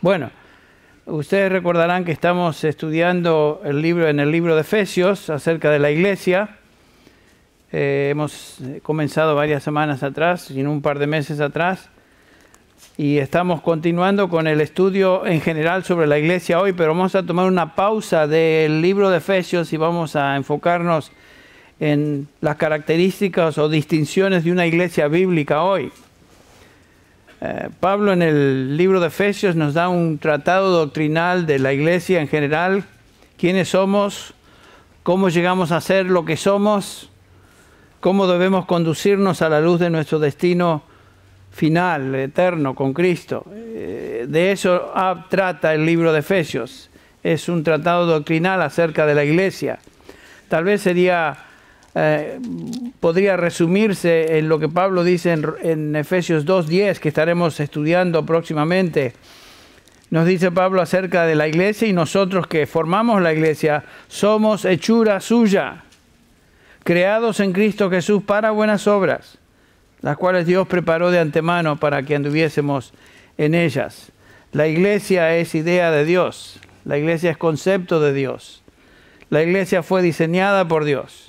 Bueno, ustedes recordarán que estamos estudiando el libro en el libro de Efesios acerca de la iglesia. Eh, hemos comenzado varias semanas atrás, y en un par de meses atrás, y estamos continuando con el estudio en general sobre la iglesia hoy, pero vamos a tomar una pausa del libro de Efesios y vamos a enfocarnos en las características o distinciones de una iglesia bíblica hoy. Eh, Pablo en el libro de Efesios nos da un tratado doctrinal de la iglesia en general, quiénes somos, cómo llegamos a ser lo que somos, cómo debemos conducirnos a la luz de nuestro destino final, eterno, con Cristo. Eh, de eso ah, trata el libro de Efesios. Es un tratado doctrinal acerca de la iglesia. Tal vez sería eh, podría resumirse en lo que Pablo dice en, en Efesios 2.10, que estaremos estudiando próximamente. Nos dice Pablo acerca de la iglesia y nosotros que formamos la iglesia somos hechura suya, creados en Cristo Jesús para buenas obras, las cuales Dios preparó de antemano para que anduviésemos en ellas. La iglesia es idea de Dios, la iglesia es concepto de Dios, la iglesia fue diseñada por Dios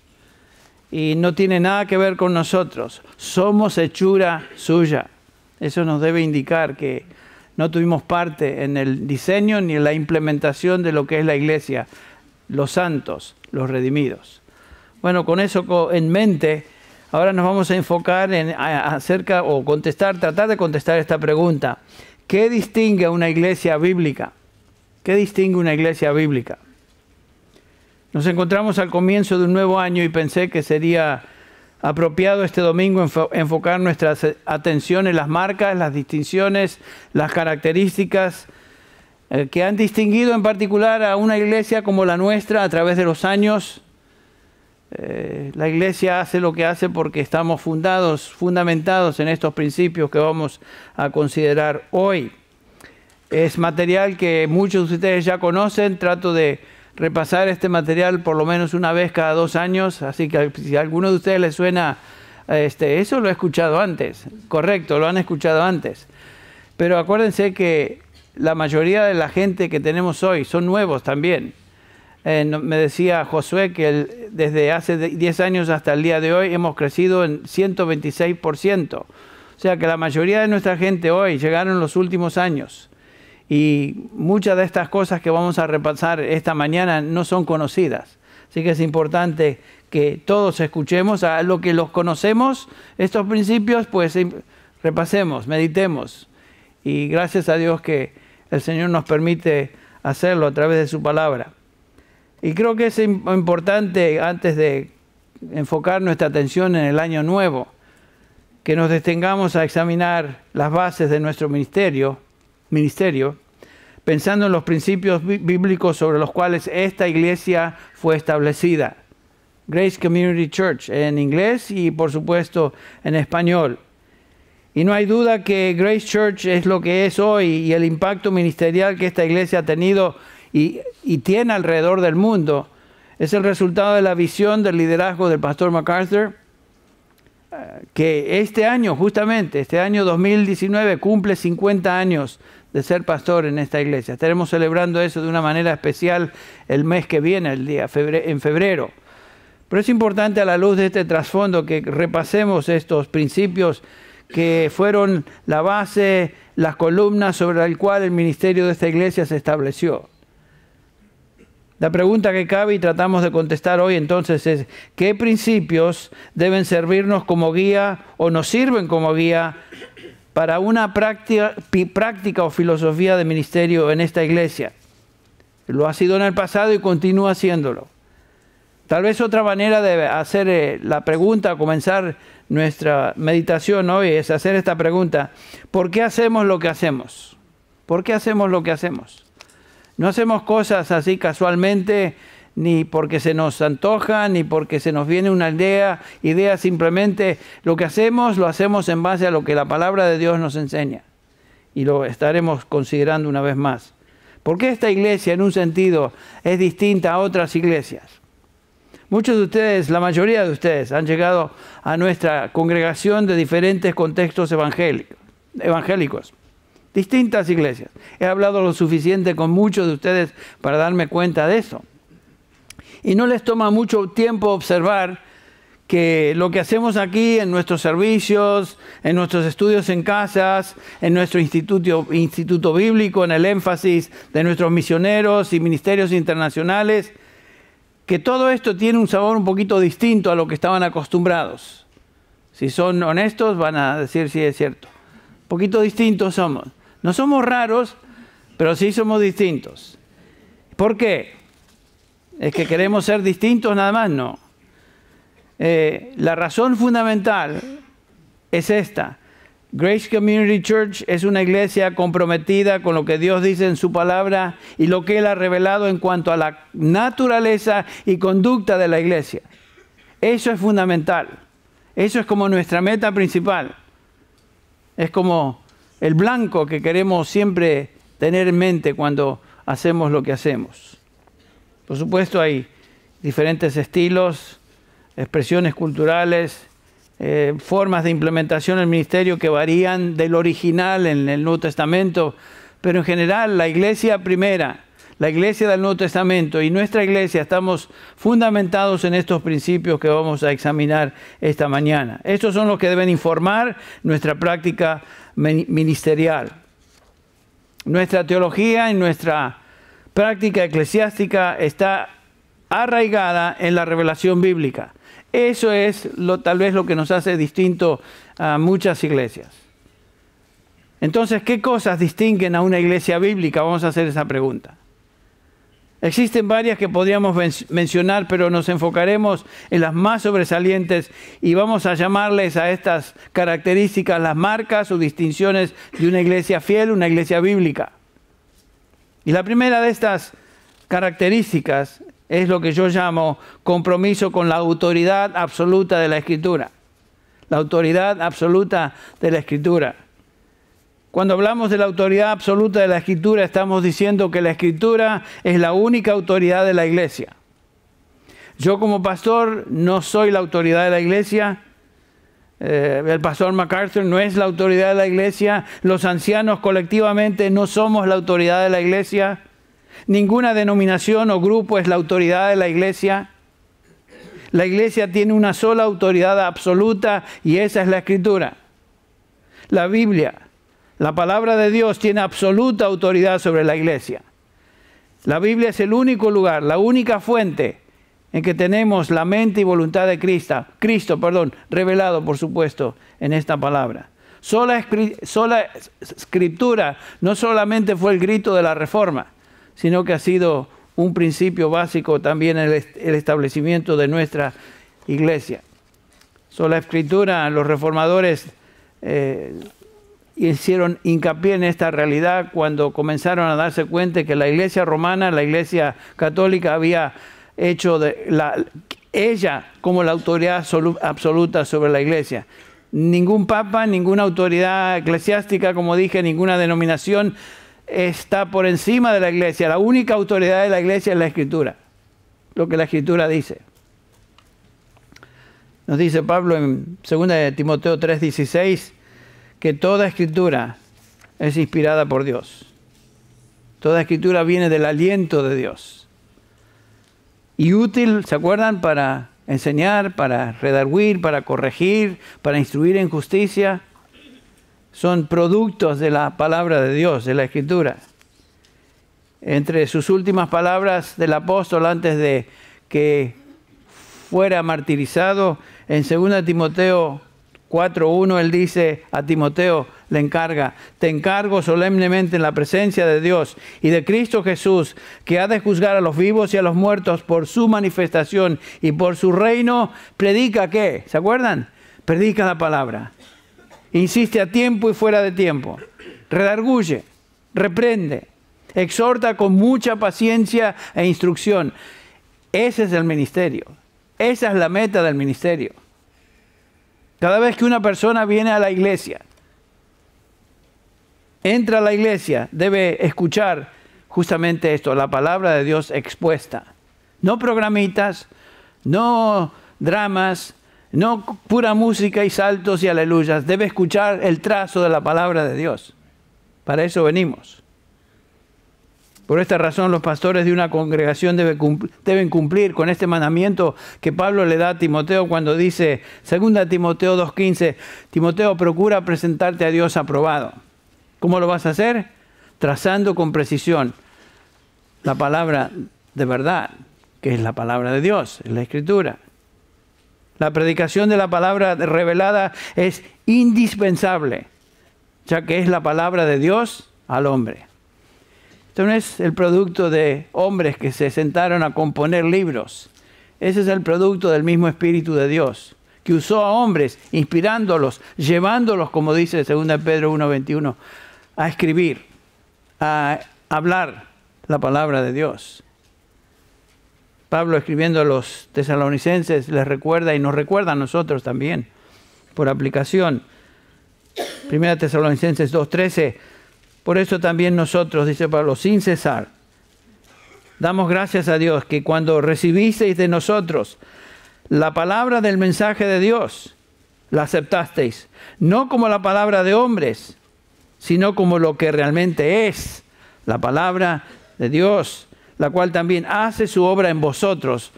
y no tiene nada que ver con nosotros. Somos hechura suya. Eso nos debe indicar que no tuvimos parte en el diseño ni en la implementación de lo que es la iglesia, los santos, los redimidos. Bueno, con eso en mente, ahora nos vamos a enfocar en acerca o contestar, tratar de contestar esta pregunta. ¿Qué distingue a una iglesia bíblica? ¿Qué distingue una iglesia bíblica? Nos encontramos al comienzo de un nuevo año y pensé que sería apropiado este domingo enfocar nuestra eh, atención en las marcas, las distinciones, las características eh, que han distinguido en particular a una iglesia como la nuestra a través de los años. Eh, la iglesia hace lo que hace porque estamos fundados, fundamentados en estos principios que vamos a considerar hoy. Es material que muchos de ustedes ya conocen, trato de repasar este material por lo menos una vez cada dos años, así que si a alguno de ustedes les suena, este, eso lo he escuchado antes, correcto, lo han escuchado antes. Pero acuérdense que la mayoría de la gente que tenemos hoy son nuevos también. Eh, me decía Josué que desde hace 10 años hasta el día de hoy hemos crecido en 126%. O sea que la mayoría de nuestra gente hoy llegaron los últimos años y muchas de estas cosas que vamos a repasar esta mañana no son conocidas. Así que es importante que todos escuchemos a lo que los conocemos, estos principios, pues em, repasemos, meditemos. Y gracias a Dios que el Señor nos permite hacerlo a través de su palabra. Y creo que es importante, antes de enfocar nuestra atención en el año nuevo, que nos detengamos a examinar las bases de nuestro ministerio ministerio, pensando en los principios bíblicos sobre los cuales esta iglesia fue establecida. Grace Community Church en inglés y por supuesto en español. Y no hay duda que Grace Church es lo que es hoy y el impacto ministerial que esta iglesia ha tenido y, tiene alrededor del mundo es el resultado de la visión del liderazgo del pastor MacArthur, eh, que este año, justamente, este año 2019, cumple 50 años de ser pastor en esta iglesia. Estaremos celebrando eso de una manera especial el mes que viene, el día en febrero. Pero es importante a la luz de este trasfondo que repasemos estos principios que fueron la base, las columnas sobre el cual el ministerio de esta iglesia se estableció. La pregunta que cabe y tratamos de contestar hoy entonces es, ¿qué principios deben servirnos como guía o nos sirven como guía para una práctica, o filosofía de ministerio en esta iglesia. Lo ha sido en el pasado y continúa haciéndolo. Tal vez otra manera de hacer eh, la pregunta, comenzar nuestra meditación hoy, es hacer esta pregunta. ¿Por qué hacemos lo que hacemos? ¿Por qué hacemos lo que hacemos? No hacemos cosas así casualmente ni porque se nos antoja, ni porque se nos viene una idea, idea simplemente lo que hacemos lo hacemos en base a lo que la palabra de Dios nos enseña. Y lo estaremos considerando una vez más. ¿Por qué esta iglesia en un sentido es distinta a otras iglesias? Muchos de ustedes, la mayoría de ustedes, han llegado a nuestra congregación de diferentes contextos evangélicos. evangélicos distintas iglesias. He hablado lo suficiente con muchos de ustedes para darme cuenta de eso y no les toma mucho tiempo observar que lo que hacemos aquí en nuestros servicios, en nuestros estudios en casas, en nuestro instituto, instituto bíblico, en el énfasis de nuestros misioneros y ministerios internacionales, que todo esto tiene un sabor un poquito distinto a lo que estaban acostumbrados. Si son honestos van a decir si es cierto. Un poquito distintos somos. No somos raros, pero sí somos distintos. ¿Por qué? es que queremos ser distintos nada más, no. Eh, la razón fundamental es esta. Grace Community Church es una iglesia comprometida con lo que Dios dice en su palabra y lo que Él ha revelado en cuanto a la naturaleza y conducta de la iglesia. Eso es fundamental. Eso es como nuestra meta principal. Es como el blanco que queremos siempre tener en mente cuando hacemos lo que hacemos. Por supuesto hay diferentes estilos, expresiones culturales, eh, formas de implementación del ministerio que varían del original en el Nuevo Testamento, pero en general la iglesia primera, la iglesia del Nuevo Testamento y nuestra iglesia estamos fundamentados en estos principios que vamos a examinar esta mañana. Estos son los que deben informar nuestra práctica ministerial. Nuestra teología y nuestra práctica eclesiástica está arraigada en la revelación bíblica. Eso es lo, tal vez lo que nos hace distinto a muchas iglesias. Entonces, ¿qué cosas distinguen a una iglesia bíblica? Vamos a hacer esa pregunta. Existen varias que podríamos mencionar, pero nos enfocaremos en las más sobresalientes y vamos a llamarles a estas características las marcas o distinciones de una iglesia fiel, una iglesia bíblica. Y la primera de estas características es lo que yo llamo compromiso con la autoridad absoluta de la escritura. La autoridad absoluta de la escritura. Cuando hablamos de la autoridad absoluta de la escritura, estamos diciendo que la escritura es la única autoridad de la iglesia. Yo como pastor no soy la autoridad de la iglesia, eh, el pastor MacArthur no es la autoridad de la iglesia, los ancianos colectivamente no somos la autoridad de la iglesia, ninguna denominación o grupo es la autoridad de la iglesia. La iglesia tiene una sola autoridad absoluta y esa es la escritura. La Biblia, la palabra de Dios tiene absoluta autoridad sobre la iglesia. La Biblia es el único lugar, la única fuente en que tenemos la mente y voluntad de Cristo, Cristo, perdón, revelado por supuesto en esta palabra. Sola, escritura no solamente fue el grito de la reforma, sino que ha sido un principio básico también en el establecimiento de nuestra iglesia. Sola escritura, los reformadores eh, hicieron hincapié en esta realidad cuando comenzaron a darse cuenta que la iglesia romana, la iglesia católica había hecho de la, ella como la autoridad absoluta sobre la iglesia. Ningún papa, ninguna autoridad eclesiástica, como dije, ninguna denominación está por encima de la iglesia. La única autoridad de la iglesia es la escritura, lo que la escritura dice. Nos dice Pablo en 2 Timoteo 3:16 que toda escritura es inspirada por Dios. Toda escritura viene del aliento de Dios y útil, ¿se acuerdan? Para enseñar, para redarguir, para corregir, para instruir en justicia. Son productos de la palabra de Dios, de la Escritura. Entre sus últimas palabras del apóstol antes de que fuera martirizado, en 2 Timoteo 4.1 él dice a Timoteo, le encarga, te encargo solemnemente en la presencia de Dios y de Cristo Jesús, que ha de juzgar a los vivos y a los muertos por su manifestación y por su reino, predica qué, ¿se acuerdan? Predica la palabra. Insiste a tiempo y fuera de tiempo. Redarguye, reprende, exhorta con mucha paciencia e instrucción. Ese es el ministerio. Esa es la meta del ministerio. Cada vez que una persona viene a la iglesia, entra a la iglesia debe escuchar justamente esto, la palabra de Dios expuesta. No programitas, no dramas, no pura música y saltos y aleluyas. Debe escuchar el trazo de la palabra de Dios. Para eso venimos. Por esta razón los pastores de una congregación deben cumplir con este mandamiento que Pablo le da a Timoteo cuando dice, segunda Timoteo 2.15, Timoteo procura presentarte a Dios aprobado ¿Cómo lo vas a hacer? Trazando con precisión la palabra de verdad, que es la palabra de Dios, en la escritura. La predicación de la palabra revelada es indispensable, ya que es la palabra de Dios al hombre. Esto no es el producto de hombres que se sentaron a componer libros. Ese es el producto del mismo Espíritu de Dios, que usó a hombres, inspirándolos, llevándolos, como dice 2 Pedro 1.21, a escribir, a hablar la palabra de Dios. Pablo escribiendo a los tesalonicenses les recuerda y nos recuerda a nosotros también por aplicación. Primera tesalonicenses 2.13, por eso también nosotros, dice Pablo, sin cesar, damos gracias a Dios que cuando recibisteis de nosotros la palabra del mensaje de Dios, la aceptasteis, no como la palabra de hombres, sino como lo que realmente es, la palabra de Dios, la cual también hace su obra en vosotros,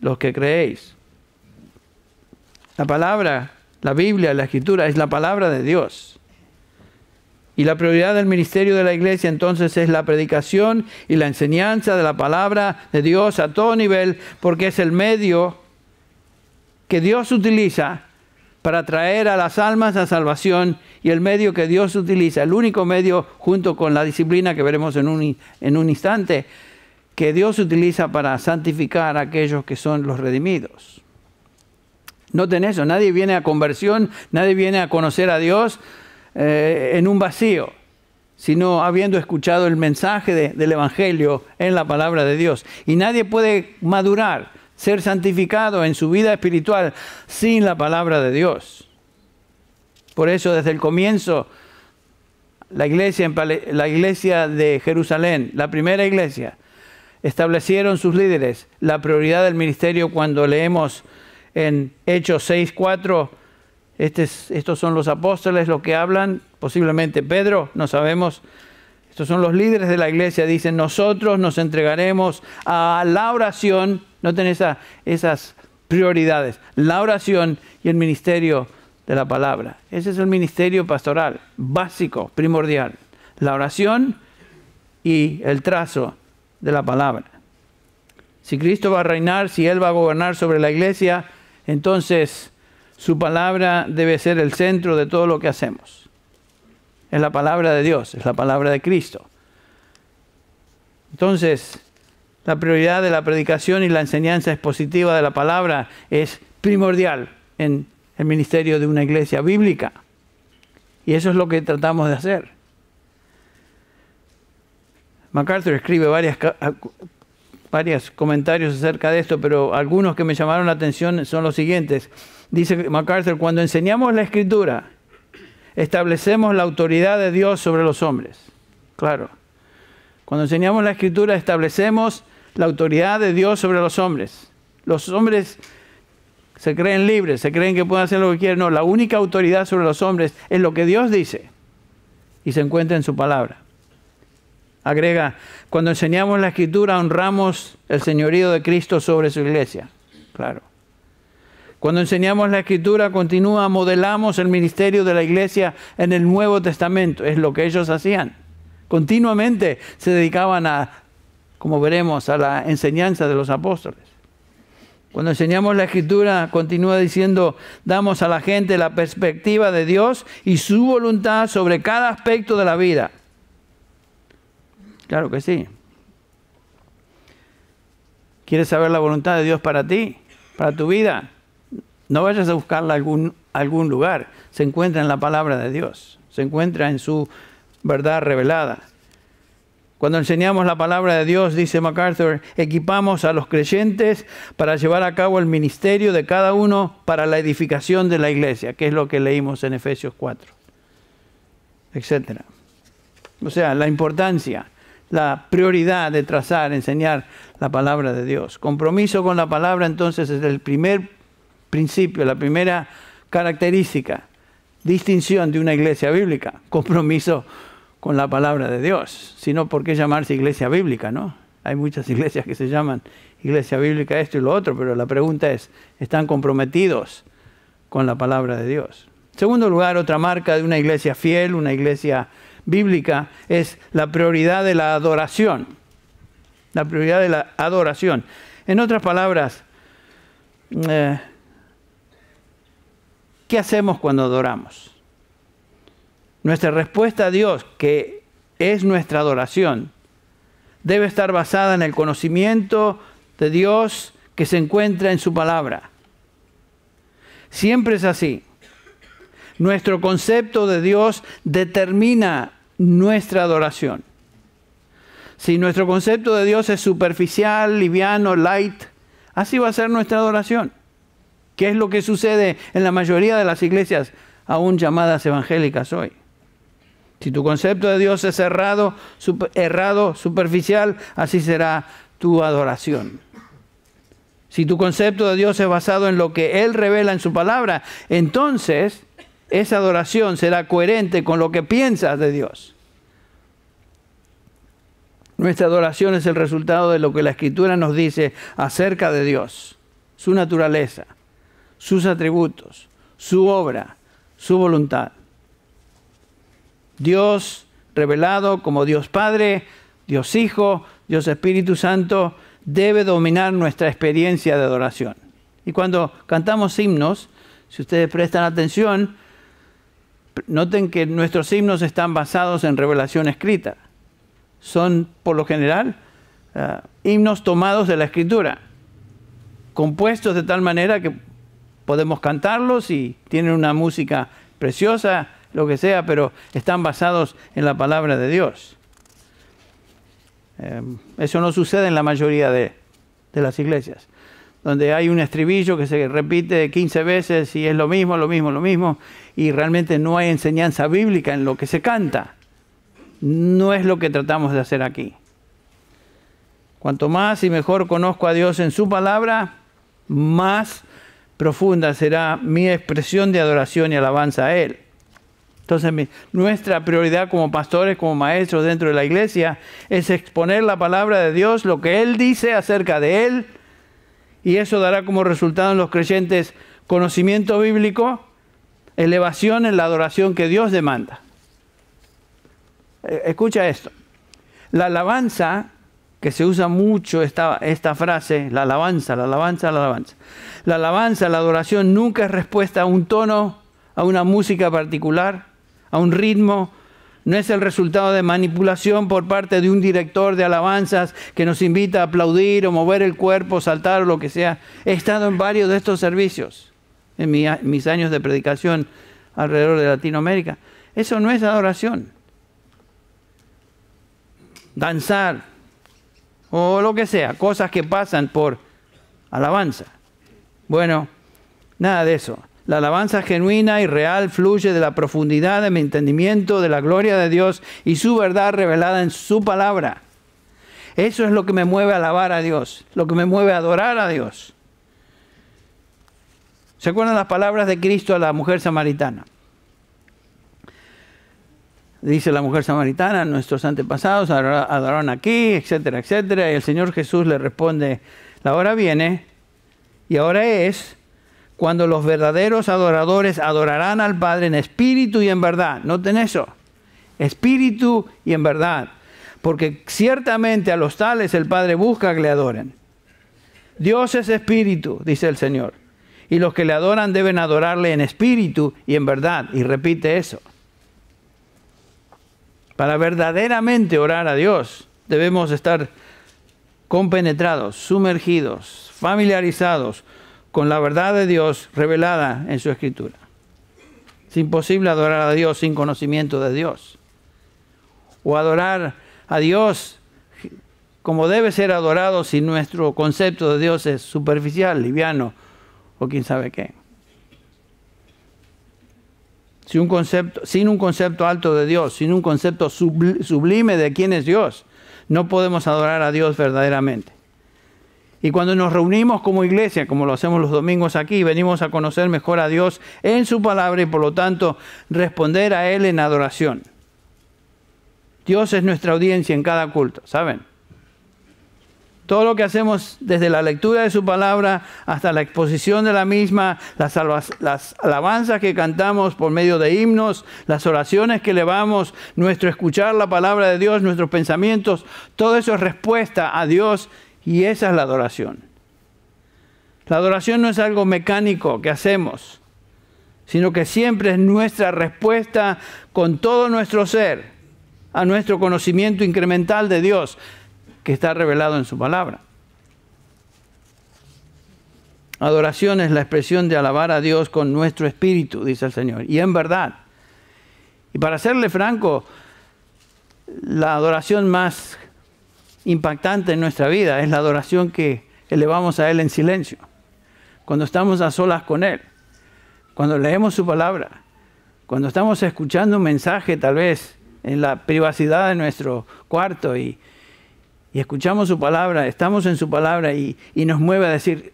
los que creéis. La palabra, la Biblia, la Escritura, es la palabra de Dios. Y la prioridad del ministerio de la iglesia entonces es la predicación y la enseñanza de la palabra de Dios a todo nivel, porque es el medio que Dios utiliza para traer a las almas a salvación y el medio que Dios utiliza, el único medio junto con la disciplina que veremos en un, en un instante, que Dios utiliza para santificar a aquellos que son los redimidos. Noten eso, nadie viene a conversión, nadie viene a conocer a Dios eh, en un vacío, sino habiendo escuchado el mensaje del Evangelio en la palabra de Dios. Y nadie puede madurar ser santificado en su vida espiritual sin la palabra de Dios. Por eso desde el comienzo la iglesia, la iglesia de Jerusalén, la primera iglesia, establecieron sus líderes la prioridad del ministerio cuando leemos en Hechos 6.4, este estos son los apóstoles los que hablan, posiblemente Pedro, no sabemos, estos son los líderes de la iglesia, dicen, nosotros nos entregaremos a la oración no tenés esas prioridades, la oración y el ministerio de la palabra. Ese es el ministerio pastoral, básico, primordial. La oración y el trazo de la palabra. Si Cristo va a reinar, si Él va a gobernar sobre la iglesia, entonces su palabra debe ser el centro de todo lo que hacemos. Es la palabra de Dios, es la palabra de Cristo. Entonces, la prioridad de la predicación y la enseñanza expositiva de la palabra es primordial en el ministerio de una iglesia bíblica. Y eso es lo que tratamos de hacer. MacArthur escribe varias, varios comentarios acerca de esto, pero algunos que me llamaron la atención son los siguientes. Dice MacArthur, cuando enseñamos la escritura, establecemos la autoridad de Dios sobre los hombres. Claro. Cuando enseñamos la escritura establecemos la autoridad de Dios sobre los hombres. Los hombres se creen libres, se creen que pueden hacer lo que quieren. No, la única autoridad sobre los hombres es lo que Dios dice y se encuentra en su palabra. Agrega, cuando enseñamos la escritura honramos el señorío de Cristo sobre su iglesia. Claro. Cuando enseñamos la escritura, continúa, modelamos el ministerio de la iglesia en el Nuevo Testamento. Es lo que ellos hacían. Continuamente se dedicaban a, como veremos, a la enseñanza de los apóstoles. Cuando enseñamos la escritura, continúa diciendo, damos a la gente la perspectiva de Dios y su voluntad sobre cada aspecto de la vida. Claro que sí. ¿Quieres saber la voluntad de Dios para ti, para tu vida? No vayas a buscarla algún, algún lugar. Se encuentra en la palabra de Dios. Se encuentra en su verdad revelada. Cuando enseñamos la palabra de Dios, dice MacArthur, equipamos a los creyentes para llevar a cabo el ministerio de cada uno para la edificación de la iglesia, que es lo que leímos en Efesios 4, etc. O sea, la importancia, la prioridad de trazar, enseñar la palabra de Dios. Compromiso con la palabra entonces es el primer principio, la primera característica, distinción de una iglesia bíblica, compromiso con con la palabra de Dios, sino por qué llamarse iglesia bíblica, ¿no? Hay muchas iglesias que se llaman iglesia bíblica esto y lo otro, pero la pregunta es, ¿están comprometidos con la palabra de Dios? En segundo lugar, otra marca de una iglesia fiel, una iglesia bíblica, es la prioridad de la adoración. La prioridad de la adoración. En otras palabras, eh, ¿qué hacemos cuando adoramos? Nuestra respuesta a Dios, que es nuestra adoración, debe estar basada en el conocimiento de Dios que se encuentra en su palabra. Siempre es así. Nuestro concepto de Dios determina nuestra adoración. Si nuestro concepto de Dios es superficial, liviano, light, así va a ser nuestra adoración. ¿Qué es lo que sucede en la mayoría de las iglesias, aún llamadas evangélicas hoy? Si tu concepto de Dios es errado, errado, superficial, así será tu adoración. Si tu concepto de Dios es basado en lo que Él revela en su palabra, entonces esa adoración será coherente con lo que piensas de Dios. Nuestra adoración es el resultado de lo que la Escritura nos dice acerca de Dios, su naturaleza, sus atributos, su obra, su voluntad. Dios revelado como Dios Padre, Dios Hijo, Dios Espíritu Santo, debe dominar nuestra experiencia de adoración. Y cuando cantamos himnos, si ustedes prestan atención, noten que nuestros himnos están basados en revelación escrita. Son, por lo general, ah, himnos tomados de la escritura, compuestos de tal manera que podemos cantarlos y tienen una música preciosa, lo que sea, pero están basados en la palabra de Dios. Eh, eso no sucede en la mayoría de, de las iglesias, donde hay un estribillo que se repite 15 veces y es lo mismo, lo mismo, lo mismo, y realmente no hay enseñanza bíblica en lo que se canta. No es lo que tratamos de hacer aquí. Cuanto más y mejor conozco a Dios en su palabra, más profunda será mi expresión de adoración y alabanza a Él. Entonces, nuestra prioridad como pastores, como maestros dentro de la iglesia, es exponer la palabra de Dios, lo que Él dice acerca de Él, y eso dará como resultado en los creyentes conocimiento bíblico, elevación en la adoración que Dios demanda. Eh, escucha esto. La alabanza, que se usa mucho esta frase, la alabanza, la alabanza, la alabanza. La alabanza, la adoración nunca es respuesta a un tono, a una música particular a un ritmo, no es el resultado de manipulación por parte de un director de alabanzas que nos invita a aplaudir o mover el cuerpo, saltar o lo que sea. He estado en varios de estos servicios en mis años de predicación alrededor de Latinoamérica. Eso no es adoración. Danzar o lo que sea, cosas que pasan por alabanza. Bueno, nada de eso. La alabanza genuina y real fluye de la profundidad de mi entendimiento de la gloria de Dios y su verdad revelada en su palabra. Eso es lo que me mueve a alabar a Dios, lo que me mueve a adorar a Dios. ¿Se acuerdan las palabras de Cristo a la mujer samaritana? Dice la mujer samaritana, nuestros antepasados adoraron aquí, etcétera, etcétera. Y el Señor Jesús le responde, la hora viene y ahora es cuando los verdaderos adoradores adorarán al Padre en espíritu y en verdad. Noten eso, espíritu y en verdad. Porque ciertamente a los tales el Padre busca que le adoren. Dios es espíritu, dice el Señor. Y los que le adoran deben adorarle en espíritu y en verdad. Y repite eso. Para verdaderamente orar a Dios debemos estar compenetrados, sumergidos, familiarizados con la verdad de Dios revelada en su escritura. Es imposible adorar a Dios sin conocimiento de Dios. O adorar a Dios como debe ser adorado si nuestro concepto de Dios es superficial, liviano o quién sabe qué. Sin un concepto, sin un concepto alto de Dios, sin un concepto sublime de quién es Dios, no podemos adorar a Dios verdaderamente. Y cuando nos reunimos como iglesia, como lo hacemos los domingos aquí, venimos a conocer mejor a Dios en su palabra y por lo tanto responder a Él en adoración. Dios es nuestra audiencia en cada culto, ¿saben? Todo lo que hacemos desde la lectura de su palabra hasta la exposición de la misma, las, alabanzas que cantamos por medio de himnos, las oraciones que elevamos, nuestro escuchar la palabra de Dios, nuestros pensamientos, todo eso es respuesta a Dios y esa es la adoración. La adoración no es algo mecánico que hacemos, sino que siempre es nuestra respuesta con todo nuestro ser a nuestro conocimiento incremental de Dios que está revelado en su palabra. Adoración es la expresión de alabar a Dios con nuestro espíritu, dice el Señor, y en verdad. Y para serle franco, la adoración más impactante en nuestra vida es la adoración que elevamos a Él en silencio, cuando estamos a solas con Él, cuando leemos su palabra, cuando estamos escuchando un mensaje tal vez en la privacidad de nuestro cuarto y, escuchamos su palabra, estamos en su palabra y, nos mueve a decir,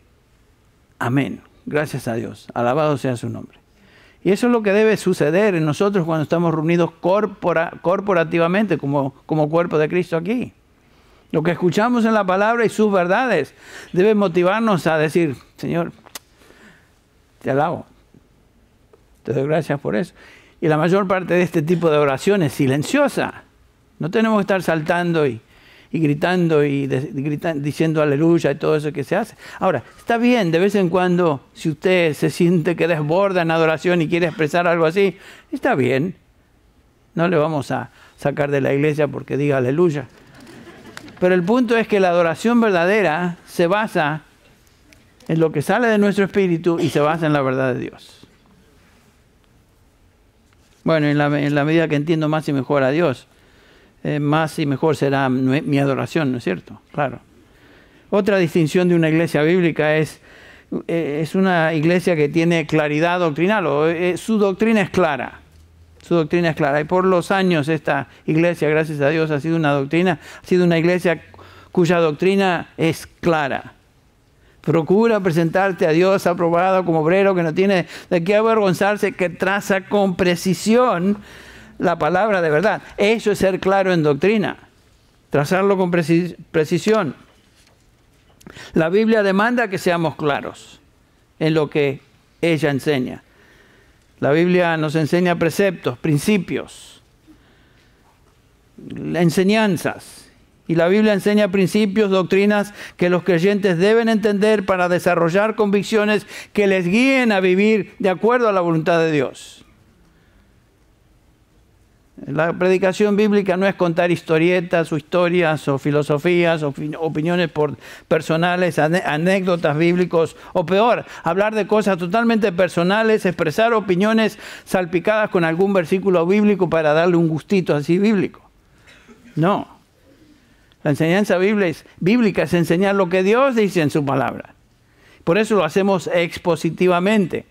amén, gracias a Dios, alabado sea su nombre. Y eso es lo que debe suceder en nosotros cuando estamos reunidos corporativamente como cuerpo de Cristo aquí. Lo que escuchamos en la palabra y sus verdades debe motivarnos a decir, Señor, te alabo, te doy gracias por eso. Y la mayor parte de este tipo de oración es silenciosa. No tenemos que estar saltando y, gritando y, diciendo aleluya y todo eso que se hace. Ahora, está bien, de vez en cuando, si usted se siente que desborda en adoración y quiere expresar algo así, está bien. No le vamos a sacar de la iglesia porque diga aleluya. Pero el punto es que la adoración verdadera se basa en lo que sale de nuestro espíritu y se basa en la verdad de Dios. Bueno, en la, medida que entiendo más y mejor a Dios, eh, más y mejor será mi, adoración, ¿no es cierto? Claro. Otra distinción de una iglesia bíblica es, eh, es una iglesia que tiene claridad doctrinal, o eh, su doctrina es clara. Su doctrina es clara. Y por los años esta iglesia, gracias a Dios, ha sido una doctrina, ha sido una iglesia cuya doctrina es clara. Procura presentarte a Dios aprobado como obrero que no tiene de qué avergonzarse, que traza con precisión la palabra de verdad. Eso es ser claro en doctrina, trazarlo con precisión. La Biblia demanda que seamos claros en lo que ella enseña. La Biblia nos enseña preceptos, principios, enseñanzas. Y la Biblia enseña principios, doctrinas que los creyentes deben entender para desarrollar convicciones que les guíen a vivir de acuerdo a la voluntad de Dios. La predicación bíblica no es contar historietas o historias o filosofías o opiniones personales, anécdotas bíblicos o peor, hablar de cosas totalmente personales, expresar opiniones salpicadas con algún versículo bíblico para darle un gustito así bíblico. No. La enseñanza bíblica es enseñar lo que Dios dice en su palabra. Por eso lo hacemos expositivamente.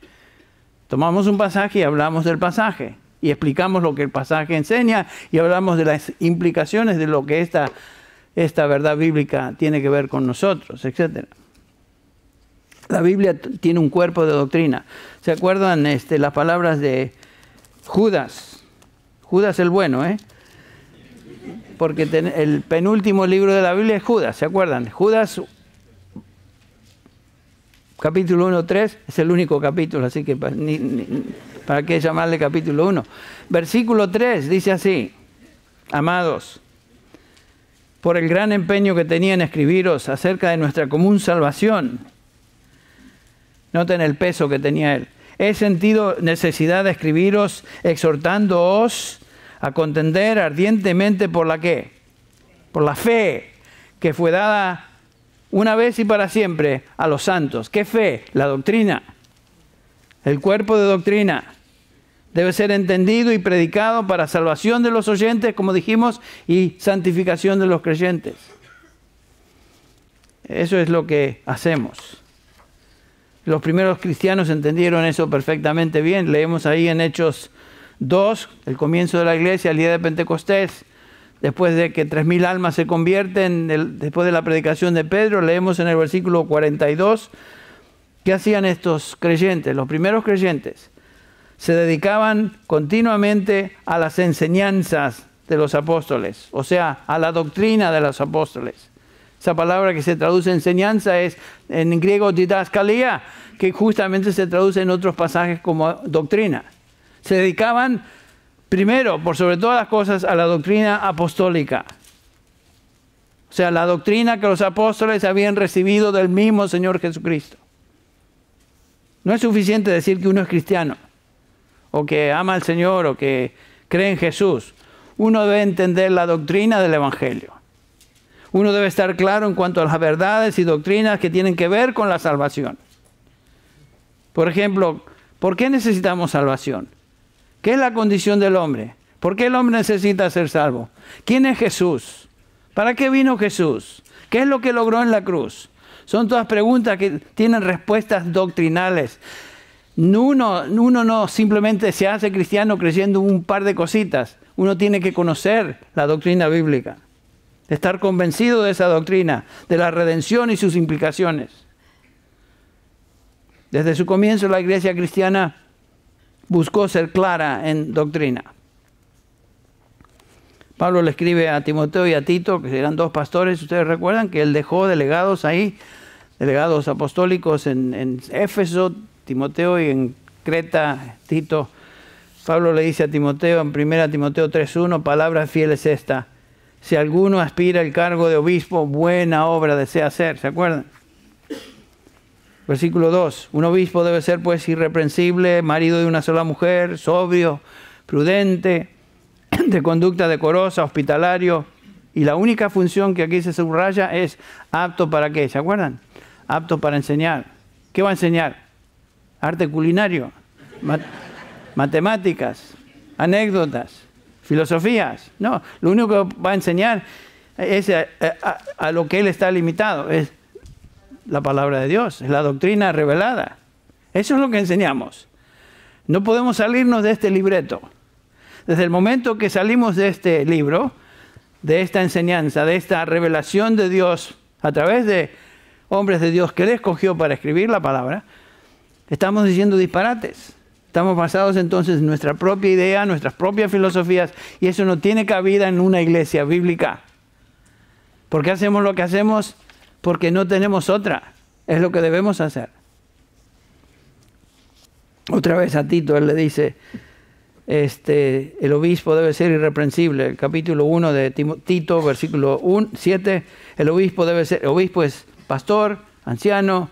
Tomamos un pasaje y hablamos del pasaje y explicamos lo que el pasaje enseña y hablamos de las implicaciones de lo que esta, esta verdad bíblica tiene que ver con nosotros, etc. La Biblia tiene un cuerpo de doctrina. ¿Se acuerdan este, las palabras de Judas? Judas el bueno, ¿eh? Porque el penúltimo libro de la Biblia es Judas, ¿se acuerdan? Judas capítulo 1, 3 es el único capítulo, así que ¿Para qué llamarle capítulo 1? Versículo 3 dice así, amados, por el gran empeño que tenía en escribiros acerca de nuestra común salvación, noten el peso que tenía él, he sentido necesidad de escribiros exhortándoos a contender ardientemente por la qué, por la fe que fue dada una vez y para siempre a los santos. ¿Qué fe? La doctrina. El cuerpo de doctrina debe ser entendido y predicado para salvación de los oyentes, como dijimos, y santificación de los creyentes. Eso es lo que hacemos. Los primeros cristianos entendieron eso perfectamente bien. Leemos ahí en Hechos 2, el comienzo de la iglesia, el día de Pentecostés, después de que 3.000 almas se convierten, después de la predicación de Pedro, leemos en el versículo 42 ¿Qué hacían estos creyentes, los primeros creyentes? Se dedicaban continuamente a las enseñanzas de los apóstoles, o sea, a la doctrina de los apóstoles. Esa palabra que se traduce enseñanza es en griego didaskalia, que justamente se traduce en otros pasajes como doctrina. Se dedicaban primero, por sobre todas las cosas, a la doctrina apostólica. O sea, la doctrina que los apóstoles habían recibido del mismo Señor Jesucristo. No es suficiente decir que uno es cristiano, o que ama al Señor, o que cree en Jesús. Uno debe entender la doctrina del Evangelio. Uno debe estar claro en cuanto a las verdades y doctrinas que tienen que ver con la salvación. Por ejemplo, ¿por qué necesitamos salvación? ¿Qué es la condición del hombre? ¿Por qué el hombre necesita ser salvo? ¿Quién es Jesús? ¿Para qué vino Jesús? ¿Qué es lo que logró en la cruz? Son todas preguntas que tienen respuestas doctrinales. Uno, uno no simplemente se hace cristiano creyendo un par de cositas. Uno tiene que conocer la doctrina bíblica, estar convencido de esa doctrina, de la redención y sus implicaciones. Desde su comienzo la iglesia cristiana buscó ser clara en doctrina. Pablo le escribe a Timoteo y a Tito, que eran dos pastores, ustedes recuerdan que él dejó delegados ahí, delegados apostólicos en, Éfeso, Timoteo y en Creta, Tito. Pablo le dice a Timoteo en 1 Timoteo 3.1, palabra fiel es esta. Si alguno aspira al cargo de obispo, buena obra desea hacer, ¿se acuerdan? Versículo 2. Un obispo debe ser pues irreprensible, marido de una sola mujer, sobrio, prudente, de conducta decorosa, hospitalario, y la única función que aquí se subraya es apto para qué, ¿se acuerdan? Apto para enseñar. ¿Qué va a enseñar? Arte culinario, matemáticas, anécdotas, filosofías. No, lo único que va a enseñar es a lo que él está limitado, es la palabra de Dios, es la doctrina revelada. Eso es lo que enseñamos. No podemos salirnos de este libreto. Desde el momento que salimos de este libro, de esta enseñanza, de esta revelación de Dios a través de hombres de Dios que Él escogió para escribir la palabra, estamos diciendo disparates. Estamos basados entonces en nuestra propia idea, nuestras propias filosofías, y eso no tiene cabida en una iglesia bíblica. ¿Por qué hacemos lo que hacemos? Porque no tenemos otra. Es lo que debemos hacer. Otra vez a Tito, él le dice, este, el obispo debe ser irreprensible. El capítulo 1 de Tito, versículo 7, el obispo debe ser, obispo es pastor, anciano,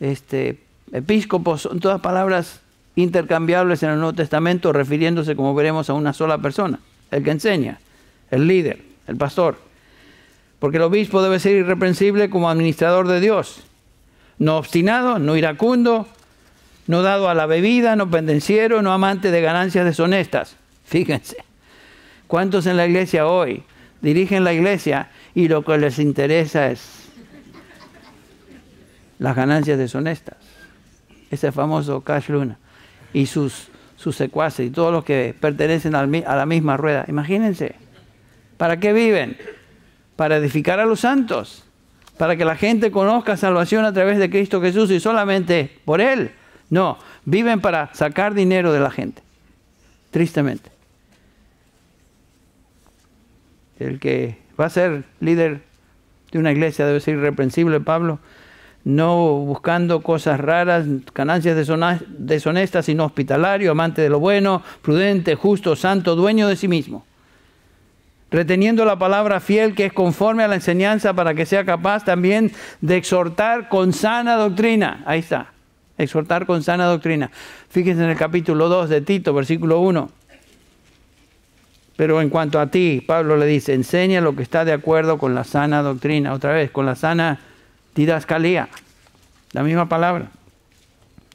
este, episcopo, son todas palabras intercambiables en el Nuevo Testamento, refiriéndose, como veremos, a una sola persona, el que enseña, el líder, el pastor. Porque el obispo debe ser irreprensible como administrador de Dios, no obstinado, no iracundo, no dado a la bebida, no pendenciero, no amante de ganancias deshonestas. Fíjense, ¿cuántos en la iglesia hoy dirigen la iglesia y lo que les interesa es las ganancias deshonestas? Ese famoso Cash Luna y sus, sus secuaces y todos los que pertenecen a la misma rueda. Imagínense, ¿para qué viven? Para edificar a los santos, para que la gente conozca salvación a través de Cristo Jesús y solamente por Él no, viven para sacar dinero de la gente, tristemente. El que va a ser líder de una iglesia debe ser irreprensible, Pablo, no buscando cosas raras, ganancias deshonestas, sino hospitalario, amante de lo bueno, prudente, justo, santo, dueño de sí mismo reteniendo la palabra fiel que es conforme a la enseñanza para que sea capaz también de exhortar con sana doctrina. Ahí está exhortar con sana doctrina. Fíjense en el capítulo 2 de Tito, versículo 1. Pero en cuanto a ti, Pablo le dice, enseña lo que está de acuerdo con la sana doctrina, otra vez, con la sana didascalía, la misma palabra.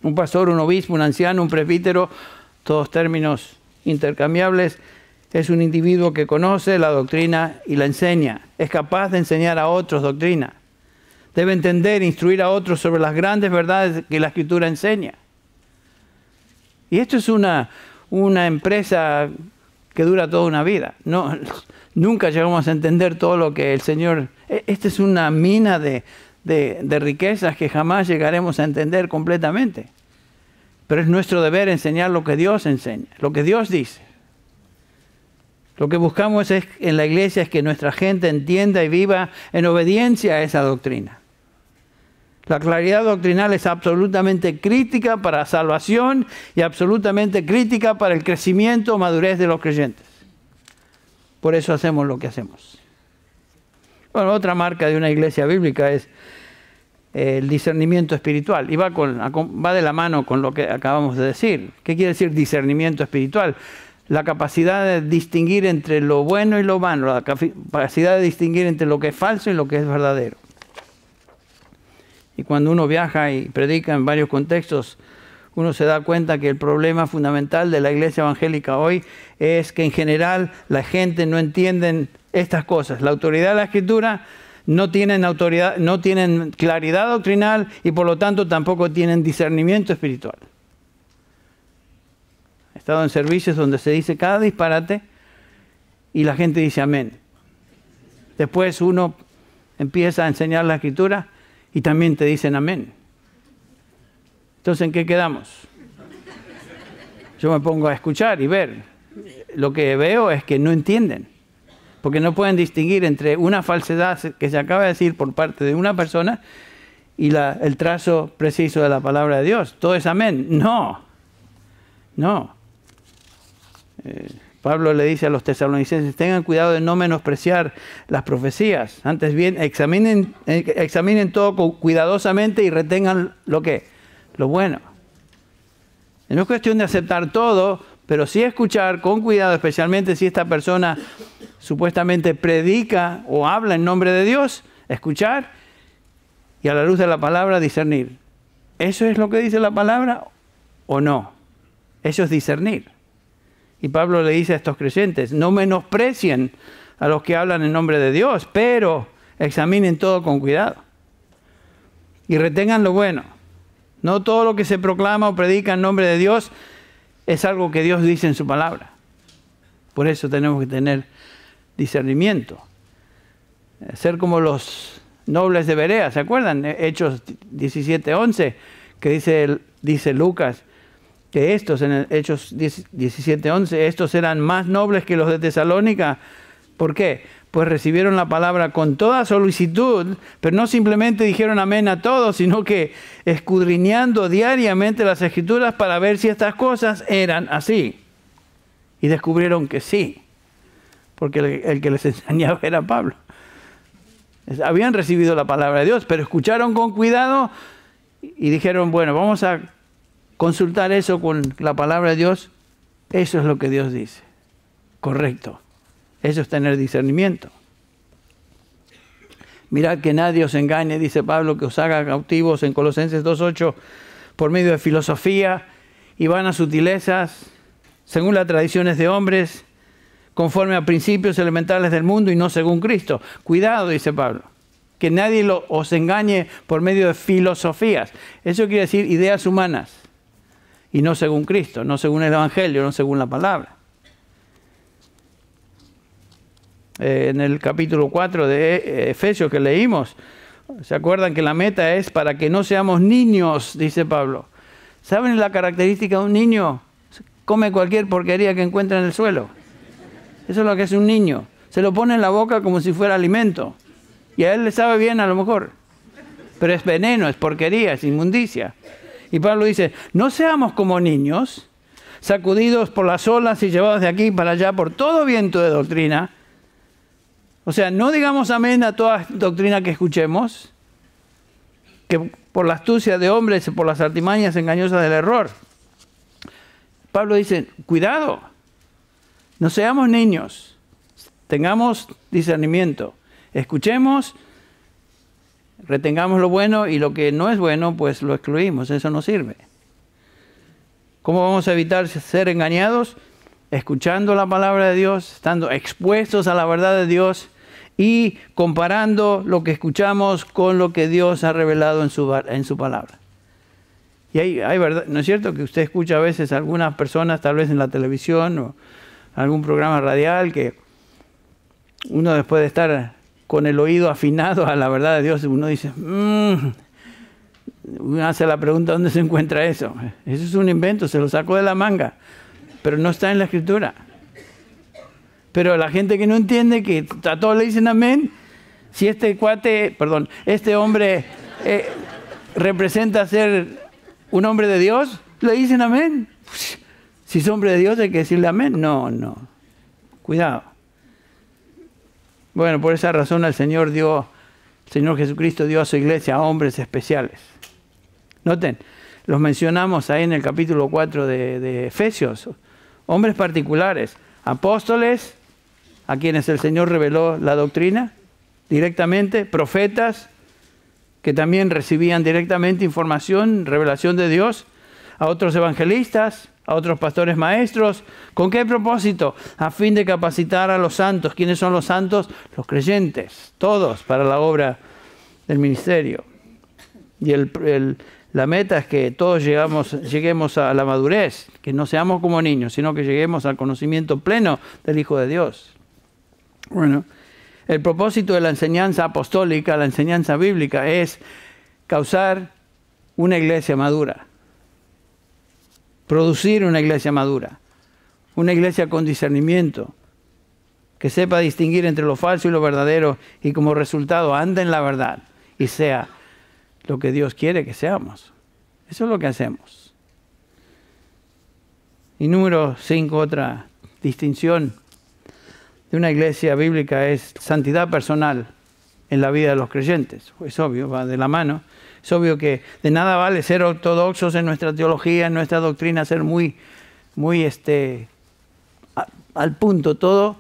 Un pastor, un obispo, un anciano, un presbítero, todos términos intercambiables, es un individuo que conoce la doctrina y la enseña, es capaz de enseñar a otros doctrina debe entender, e instruir a otros sobre las grandes verdades que la escritura enseña. Y esto es una, una empresa que dura toda una vida. No, nunca llegamos a entender todo lo que el Señor... E, esta es una mina de, de riquezas que jamás llegaremos a entender completamente. Pero es nuestro deber enseñar lo que Dios enseña, lo que Dios dice. Lo que buscamos es, en la iglesia es que nuestra gente entienda y viva en obediencia a esa doctrina. La claridad doctrinal es absolutamente crítica para salvación y absolutamente crítica para el crecimiento o madurez de los creyentes. Por eso hacemos lo que hacemos. Bueno, otra marca de una iglesia bíblica es eh, el discernimiento espiritual. Y va, con, va de la mano con lo que acabamos de decir. ¿Qué quiere decir discernimiento espiritual? La capacidad de distinguir entre lo bueno y lo malo, la capacidad de distinguir entre lo que es falso y lo que es verdadero. Y cuando uno viaja y predica en varios contextos, uno se da cuenta que el problema fundamental de la iglesia evangélica hoy es que en general la gente no entiende estas cosas. La autoridad de la escritura no tienen autoridad, no tienen claridad doctrinal y por lo tanto tampoco tienen discernimiento espiritual. He estado en servicios donde se dice cada disparate y la gente dice amén. Después uno empieza a enseñar la escritura y también te dicen amén. Entonces, ¿en qué quedamos? Yo me pongo a escuchar y ver. Lo que veo es que no entienden, porque no pueden distinguir entre una falsedad que se acaba de decir por parte de una persona y el trazo preciso de la palabra de Dios. Todo es amén. No, no. Eh, Pablo le dice a los tesalonicenses, tengan cuidado de no menospreciar las profecías. Antes bien, examinen, eh, examinen todo cuidadosamente y retengan lo que, lo bueno. No es cuestión de aceptar todo, pero sí escuchar con cuidado, especialmente si esta persona supuestamente predica o habla en nombre de Dios, escuchar y a la luz de la palabra discernir. ¿Eso es lo que dice la palabra o no? Eso es discernir. Y Pablo le dice a estos creyentes, no menosprecien a los que hablan en nombre de Dios, pero examinen todo con cuidado. Y retengan lo bueno. No todo lo que se proclama o predica en nombre de Dios es algo que Dios dice en su palabra. Por eso tenemos que tener discernimiento. Eh, ser como los nobles de Berea, ¿se acuerdan? Eh, Hechos 17:11, que dice, dice Lucas, estos, en Hechos 17-11 estos eran más nobles que los de Tesalónica. ¿Por qué? Pues recibieron la palabra con toda solicitud, pero no simplemente dijeron amén a todos, sino que escudriñando diariamente las escrituras para ver si estas cosas eran así. Y descubrieron que sí, porque el que les enseñaba era Pablo. Habían recibido la palabra de Dios, pero escucharon con cuidado y dijeron, bueno, vamos a consultar eso con la palabra de Dios, eso es lo que Dios dice. Correcto. Eso es tener discernimiento. Mirad que nadie os engañe, dice Pablo, que os haga cautivos en Colosenses 2.8 por medio de filosofía y vanas sutilezas, según las tradiciones de hombres, conforme a principios elementales del mundo y no según Cristo. Cuidado, dice Pablo, que nadie os engañe por medio de filosofías. Eso quiere decir ideas humanas y no según Cristo, no según el Evangelio, no según la palabra. Eh, en el capítulo 4 de eh, Efesios que leímos, ¿se acuerdan que la meta es para que no seamos niños, dice Pablo? ¿Saben la característica de un niño? Come cualquier porquería que encuentra en el suelo. Eso es lo que hace un niño. Se lo pone en la boca como si fuera alimento. Y a él le sabe bien a lo mejor. Pero es veneno, es porquería, es inmundicia. Y Pablo dice, no seamos como niños, sacudidos por las olas y llevados de aquí para allá por todo viento de doctrina. O sea, no digamos amén a toda doctrina que escuchemos, que por la astucia de hombres, y por las artimañas engañosas del error. Pablo dice, cuidado, no seamos niños, tengamos discernimiento, escuchemos, Retengamos lo bueno y lo que no es bueno, pues lo excluimos. Eso no sirve. ¿Cómo vamos a evitar ser engañados? Escuchando la palabra de Dios, estando expuestos a la verdad de Dios y comparando lo que escuchamos con lo que Dios ha revelado en su, en su palabra. Y hay, hay, verdad, ¿no es cierto que usted escucha a veces algunas personas, tal vez en la televisión o algún programa radial, que uno después de estar con el oído afinado a la verdad de Dios, uno dice, mmm, uno hace la pregunta, ¿dónde se encuentra eso? Eso es un invento, se lo sacó de la manga, pero no está en la escritura. Pero la gente que no entiende, que a todos le dicen amén, si este cuate, perdón, este hombre eh, representa ser un hombre de Dios, le dicen amén. Si es hombre de Dios hay que decirle amén. No, no. Cuidado. Bueno, por esa razón el Señor dio, el Señor Jesucristo dio a su iglesia a hombres especiales. Noten, los mencionamos ahí en el capítulo 4 de, de Efesios, hombres particulares, apóstoles, a quienes el Señor reveló la doctrina directamente, profetas, que también recibían directamente información, revelación de Dios, a otros evangelistas, a otros pastores maestros. ¿Con qué propósito? A fin de capacitar a los santos. ¿Quiénes son los santos? Los creyentes, todos, para la obra del ministerio. Y la meta es que todos llegamos, lleguemos a la madurez, que no seamos como niños, sino que lleguemos al conocimiento pleno del Hijo de Dios. Bueno, el propósito de la enseñanza apostólica, la enseñanza bíblica, es causar una iglesia madura producir una iglesia madura, una iglesia con discernimiento, que sepa distinguir entre lo falso y lo verdadero y como resultado anda en la verdad y sea lo que Dios quiere que seamos. Eso es lo que hacemos. Y número cinco, otra distinción de una iglesia bíblica es santidad personal en la vida de los creyentes. Es obvio, va de la mano. Es obvio que de nada vale ser ortodoxos en nuestra teología, en nuestra doctrina, ser muy, muy este, al punto todo,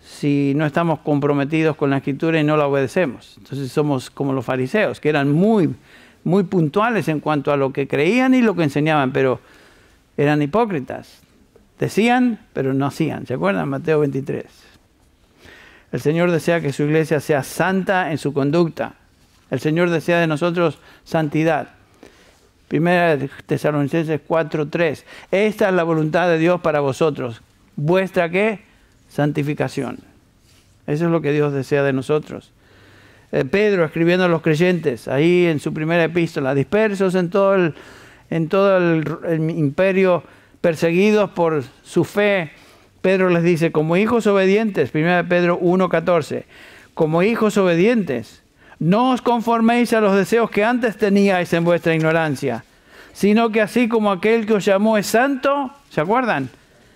si no estamos comprometidos con la escritura y no la obedecemos. Entonces somos como los fariseos, que eran muy, muy puntuales en cuanto a lo que creían y lo que enseñaban, pero eran hipócritas. Decían, pero no hacían. ¿Se acuerdan? Mateo 23. El Señor desea que su iglesia sea santa en su conducta el Señor desea de nosotros santidad. Primera Tesalonicenses 4:3. Esta es la voluntad de Dios para vosotros. ¿Vuestra qué? Santificación. Eso es lo que Dios desea de nosotros. Eh, Pedro escribiendo a los creyentes, ahí en su primera epístola, dispersos en todo el, en todo el, imperio, perseguidos por su fe, Pedro les dice, como hijos obedientes, Primera de Pedro 1:14, como hijos obedientes, no os conforméis a los deseos que antes teníais en vuestra ignorancia, sino que así como aquel que os llamó es santo, ¿se acuerdan?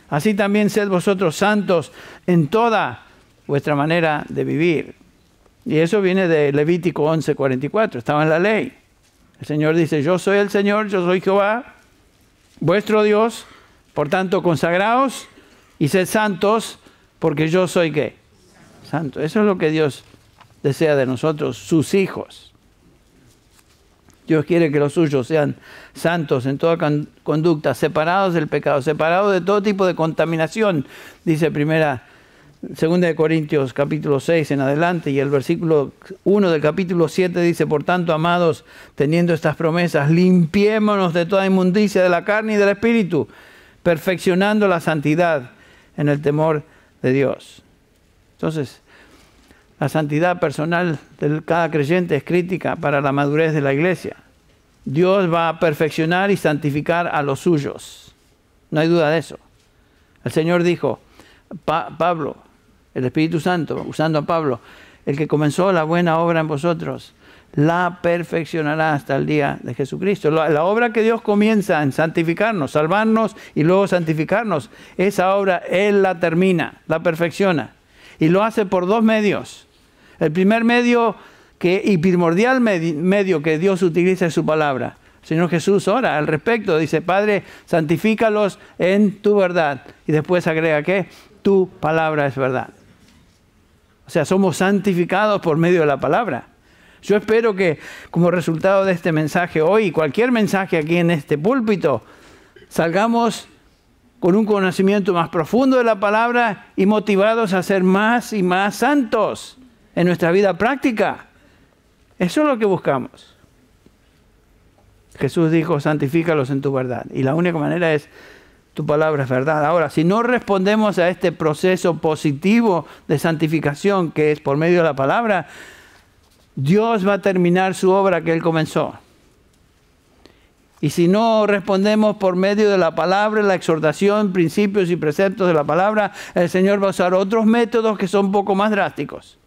Así también sed vosotros santos en toda vuestra manera de vivir. Y eso viene de Levítico 11:44, estaba en la ley. El Señor dice, yo soy el Señor, yo soy Jehová, vuestro Dios, por tanto consagraos y sed santos, porque yo soy qué? Santo. Eso es lo que Dios desea de nosotros sus hijos. Dios quiere que los suyos sean santos en toda conducta, separados del pecado, separados de todo tipo de contaminación, dice primera, segunda de Corintios capítulo 6 en adelante y el versículo 1 del capítulo 7 dice, por tanto, amados, teniendo estas promesas, limpiémonos de toda inmundicia de la carne y del espíritu, perfeccionando la santidad en el temor de Dios. Entonces, la santidad personal de cada creyente es crítica para la madurez de la iglesia. Dios va a perfeccionar y santificar a los suyos. No hay duda de eso. El Señor dijo, Pablo, el Espíritu Santo, usando a Pablo, el que comenzó la buena obra en vosotros, la perfeccionará hasta el día de Jesucristo. La, la, obra que Dios comienza en santificarnos, salvarnos y luego santificarnos, esa obra Él la termina, la perfecciona. Y lo hace por dos medios. El primer medio que, y primordial medio que Dios utiliza es su palabra. Señor Jesús ora al respecto, dice, Padre, santifícalos en tu verdad. Y después agrega que tu palabra es verdad. O sea, somos santificados por medio de la palabra. Yo espero que como resultado de este mensaje hoy, cualquier mensaje aquí en este púlpito, salgamos con un conocimiento más profundo de la palabra y motivados a ser más y más santos en nuestra vida práctica. Eso es lo que buscamos. Jesús dijo, santifícalos en tu verdad. Y la única manera es, tu palabra es verdad. Ahora, si no respondemos a este proceso positivo de santificación que es por medio de la palabra, Dios va a terminar su obra que Él comenzó. Y si no respondemos por medio de la palabra, la exhortación, principios y preceptos de la palabra, el Señor va a usar otros métodos que son un poco más drásticos.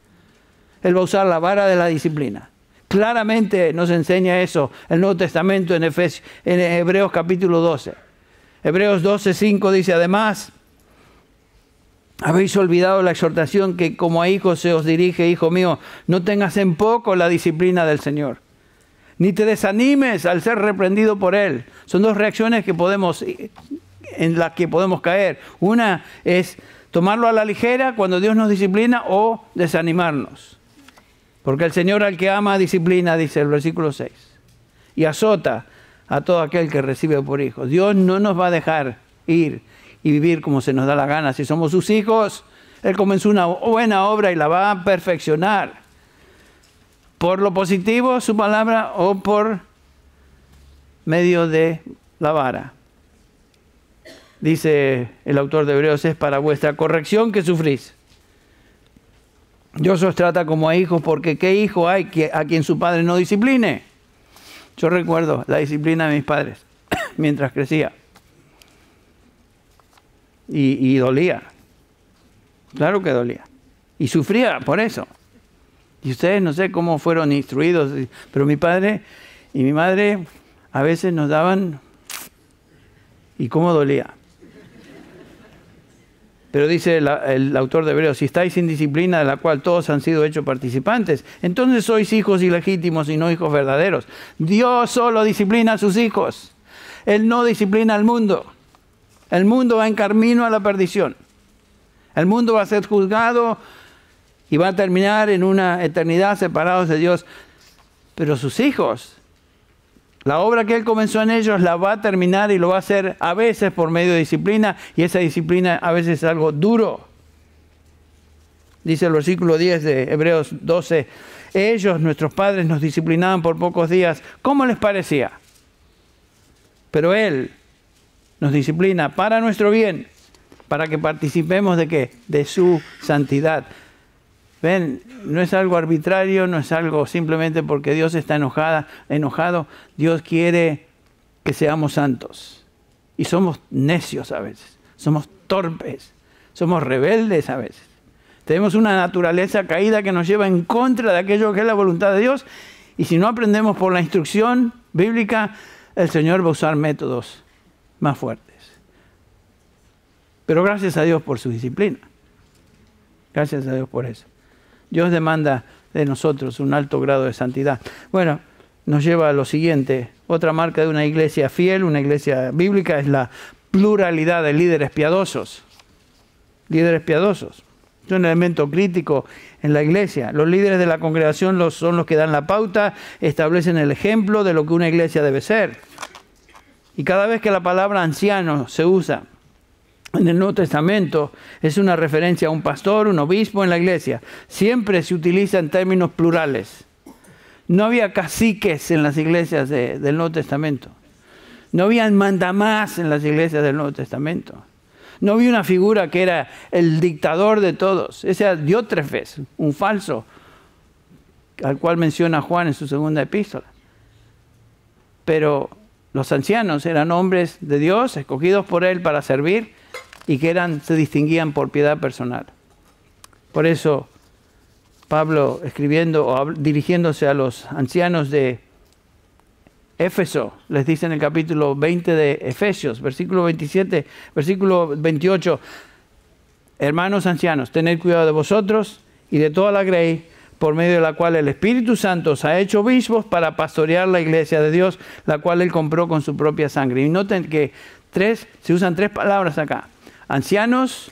Él va a usar la vara de la disciplina. Claramente nos enseña eso el Nuevo Testamento en, en Hebreos capítulo 12. Hebreos 12, 5 dice, además, habéis olvidado la exhortación que como a hijos se os dirige, hijo mío, no tengas en poco la disciplina del Señor. Ni te desanimes al ser reprendido por Él. Son dos reacciones que podemos, en las que podemos caer. Una es tomarlo a la ligera cuando Dios nos disciplina o desanimarnos. Porque el Señor al que ama disciplina, dice el versículo 6, y azota a todo aquel que recibe por hijo. Dios no nos va a dejar ir y vivir como se nos da la gana. Si somos sus hijos, Él comenzó una buena obra y la va a perfeccionar. Por lo positivo, su palabra, o por medio de la vara. Dice el autor de Hebreos, es para vuestra corrección que sufrís Dios os trata como a hijos porque ¿qué hijo hay a quien su padre no discipline? Yo recuerdo la disciplina de mis padres mientras crecía. Y, y, dolía. Claro que dolía. Y sufría por eso. Y ustedes no sé cómo fueron instruidos, pero mi padre y mi madre a veces nos daban y cómo dolía. Pero dice el, autor de Hebreos, si estáis sin disciplina de la cual todos han sido hechos participantes, entonces sois hijos ilegítimos y no hijos verdaderos. Dios solo disciplina a sus hijos. Él no disciplina al mundo. El mundo va en camino a la perdición. El mundo va a ser juzgado y va a terminar en una eternidad separados de Dios. Pero sus hijos la obra que Él comenzó en ellos la va a terminar y lo va a hacer a veces por medio de disciplina y esa disciplina a veces es algo duro. Dice el versículo 10 de Hebreos 12, ellos, nuestros padres, nos disciplinaban por pocos días, ¿cómo les parecía? Pero Él nos disciplina para nuestro bien, para que participemos de qué? De su santidad. ¿Ven? No es algo arbitrario, no es algo simplemente porque Dios está enojada, enojado. Dios quiere que seamos santos. Y somos necios a veces, somos torpes, somos rebeldes a veces. Tenemos una naturaleza caída que nos lleva en contra de aquello que es la voluntad de Dios. Y si no aprendemos por la instrucción bíblica, el Señor va a usar métodos más fuertes. Pero gracias a Dios por su disciplina. Gracias a Dios por eso. Dios demanda de nosotros un alto grado de santidad. Bueno, nos lleva a lo siguiente. Otra marca de una iglesia fiel, una iglesia bíblica, es la pluralidad de líderes piadosos. Líderes piadosos. Es un elemento crítico en la iglesia. Los líderes de la congregación son los que dan la pauta, establecen el ejemplo de lo que una iglesia debe ser. Y cada vez que la palabra anciano se usa, en el Nuevo Testamento es una referencia a un pastor, un obispo en la iglesia. Siempre se utiliza en términos plurales. No había caciques en las iglesias del Nuevo Testamento. No había mandamás en las iglesias del Nuevo Testamento. No había una figura que era el dictador de todos. Ese era Diótrefes, un falso, al cual menciona Juan en su segunda epístola. Pero los ancianos eran hombres de Dios, escogidos por él para servir y que eran, se distinguían por piedad personal. Por eso Pablo escribiendo o dirigiéndose a los ancianos de Éfeso, les dice en el capítulo 20 de Efesios, versículo 27, versículo 28, hermanos ancianos, tened cuidado de vosotros y de toda la grey por medio de la cual el Espíritu Santo os ha hecho obispos para pastorear la iglesia de Dios, la cual él compró con su propia sangre. Y noten que tres, se usan tres palabras acá, ancianos,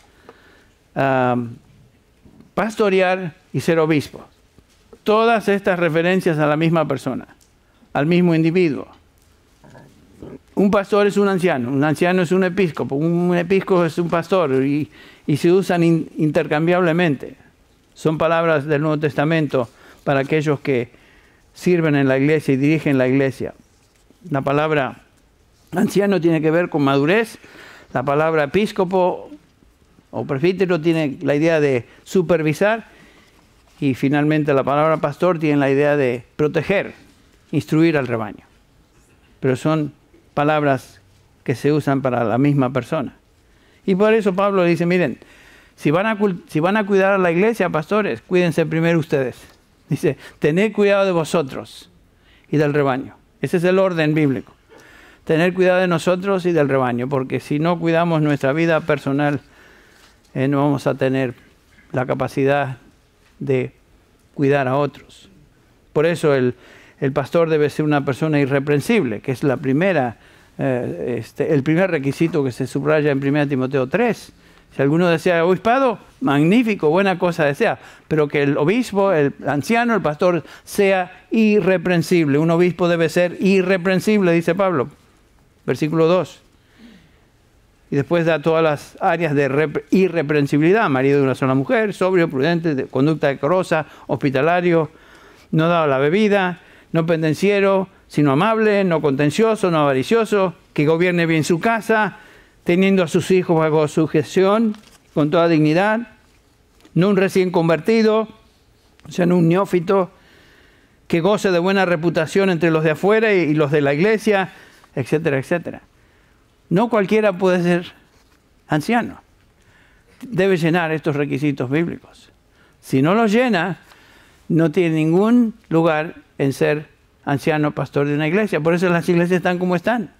pastorear y ser obispo. Todas estas referencias a la misma persona, al mismo individuo. Un pastor es un anciano, un anciano es un episcopo, un episcopo es un pastor y, se usan intercambiablemente. Son palabras del Nuevo Testamento para aquellos que sirven en la iglesia y dirigen la iglesia. La palabra anciano tiene que ver con madurez, la palabra episcopo o presbítero tiene la idea de supervisar y finalmente la palabra pastor tiene la idea de proteger, instruir al rebaño. Pero son palabras que se usan para la misma persona. Y por eso Pablo dice, miren, si van a, si van a cuidar a la iglesia, pastores, cuídense primero ustedes. Dice, tened cuidado de vosotros y del rebaño. Ese es el orden bíblico tener cuidado de nosotros y del rebaño, porque si no cuidamos nuestra vida personal, eh, no vamos a tener la capacidad de cuidar a otros. Por eso el, pastor debe ser una persona irreprensible, que es la primera, eh, este, el primer requisito que se subraya en 1 Timoteo 3. Si alguno desea obispado, magnífico, buena cosa desea, pero que el obispo, el anciano, el pastor sea irreprensible. Un obispo debe ser irreprensible, dice Pablo versículo 2. Y después da todas las áreas de irreprensibilidad, marido de una sola mujer, sobrio, prudente, de conducta decorosa, hospitalario, no dado la bebida, no pendenciero, sino amable, no contencioso, no avaricioso, que gobierne bien su casa, teniendo a sus hijos bajo sujeción, con toda dignidad, no un recién convertido, o sea, no un neófito, que goce de buena reputación entre los de afuera y los de la iglesia, etcétera, etcétera. No cualquiera puede ser anciano. Debe llenar estos requisitos bíblicos. Si no los llena, no tiene ningún lugar en ser anciano pastor de una iglesia. Por eso las iglesias están como están.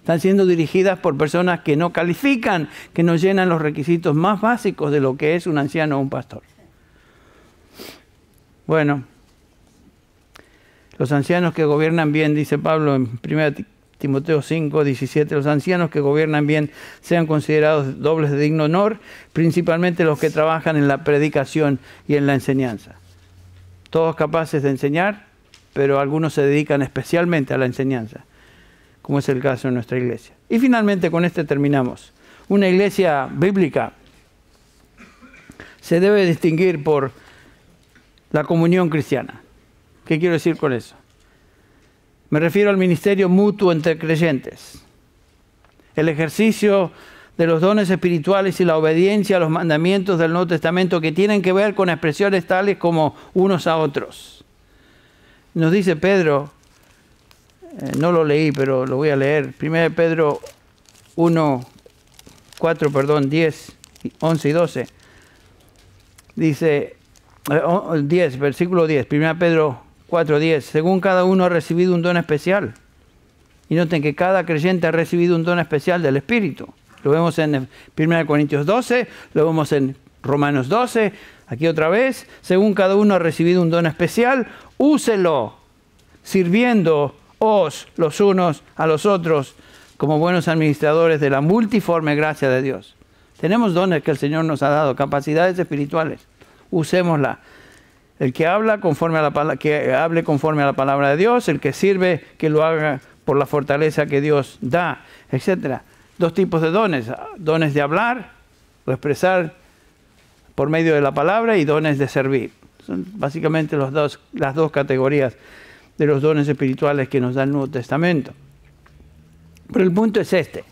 Están siendo dirigidas por personas que no califican, que no llenan los requisitos más básicos de lo que es un anciano o un pastor. Bueno, los ancianos que gobiernan bien, dice Pablo en primera Timoteo 5, 17, los ancianos que gobiernan bien sean considerados dobles de digno honor, principalmente los que trabajan en la predicación y en la enseñanza. Todos capaces de enseñar, pero algunos se dedican especialmente a la enseñanza, como es el caso en nuestra iglesia. Y finalmente con este terminamos. Una iglesia bíblica se debe distinguir por la comunión cristiana. ¿Qué quiero decir con eso? Me refiero al ministerio mutuo entre creyentes. El ejercicio de los dones espirituales y la obediencia a los mandamientos del Nuevo Testamento que tienen que ver con expresiones tales como unos a otros. Nos dice Pedro, eh, no lo leí, pero lo voy a leer. 1 Pedro 1, 4, perdón, 10, 11 y 12. Dice, 10, eh, versículo 10, 1 Pedro 4.10. Según cada uno ha recibido un don especial. Y noten que cada creyente ha recibido un don especial del Espíritu. Lo vemos en 1 Corintios 12, lo vemos en Romanos 12, aquí otra vez. Según cada uno ha recibido un don especial, úselo, sirviendo os los unos a los otros como buenos administradores de la multiforme gracia de Dios. Tenemos dones que el Señor nos ha dado, capacidades espirituales. Usémosla. El que habla conforme a la que hable conforme a la palabra de Dios, el que sirve que lo haga por la fortaleza que Dios da, etcétera. Dos tipos de dones, dones de hablar o expresar por medio de la palabra y dones de servir. Son básicamente las dos categorías de los dones espirituales que nos da el Nuevo Testamento. Pero el punto es este,